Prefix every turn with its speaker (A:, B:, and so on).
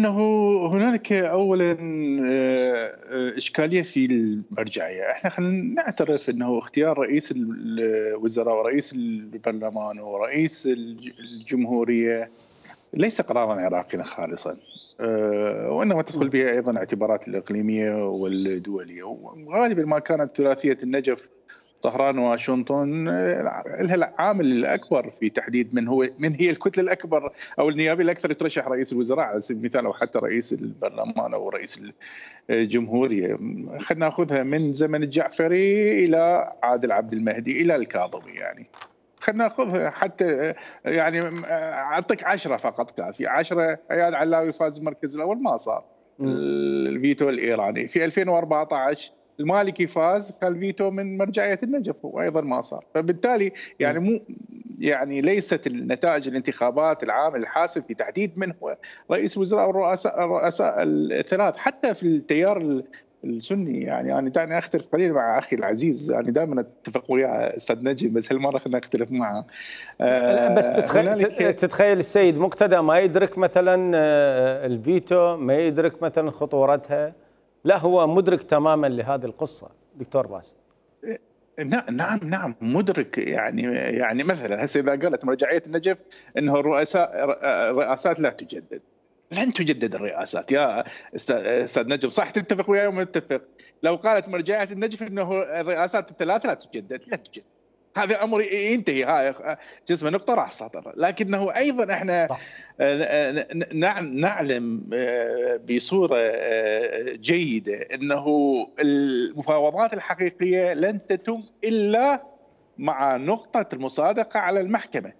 A: انه هنالك اولا آه، اشكاليه في المرجعيه، احنا خلينا نعترف انه اختيار رئيس الوزراء ورئيس البرلمان ورئيس الجمهوريه ليس قرارا عراقيا خالصا. آه، وانما تدخل بها ايضا اعتبارات الاقليميه والدوليه، وغالبا ما كانت ثلاثيه النجف طهران واشنطن آه، لها العامل الاكبر في تحديد من هو من هي الكتله الاكبر او النيابه الاكثر يترشح رئيس الوزراء على سبيل المثال او حتى رئيس البرلمان او رئيس الجمهوريه خلينا ناخذها من زمن الجعفري الى عادل عبد المهدي الى الكاظمي يعني خلينا ناخذها حتى آه، يعني آه، اعطيك عشرة فقط كافي عشرة اياد علاوي فاز المركز الاول ما صار الفيتو الايراني في 2014 المالكي فاز كان فيتو من مرجعيه النجف وايضا ما صار فبالتالي يعني مو يعني ليست النتائج الانتخابات العام الحاسم في تحديد من هو رئيس وزراء والرؤساء الرؤساء الثلاث حتى في التيار السني يعني انا دعني اختلف قليلا مع اخي العزيز انا يعني دائما اتفق وياه استاذ نجم بس هالمره خلينا نختلف معه بس آه، تتخيل
B: تتخيل السيد مقتدى ما يدرك مثلا آه، الفيتو ما يدرك مثلا خطورتها لا هو مدرك تماما لهذه القصه دكتور باسم
A: نعم نعم مدرك يعني يعني مثلا هسه اذا قالت مرجعيه النجف انه الرؤساء الرئاسات لا تجدد لن تجدد الرئاسات يا استاذ نجم صح تتفق وياي ومتفق لو قالت مرجعيه النجف انه الرئاسات الثلاثه لا تجدد لن تجدد هذا امر ينتهي هاي جسمه نقطه راح سطر لكنه ايضا احنا آه، نعم، نعلم آه، بصوره آه، جيده انه المفاوضات الحقيقيه لن تتم الا مع نقطه المصادقه على المحكمه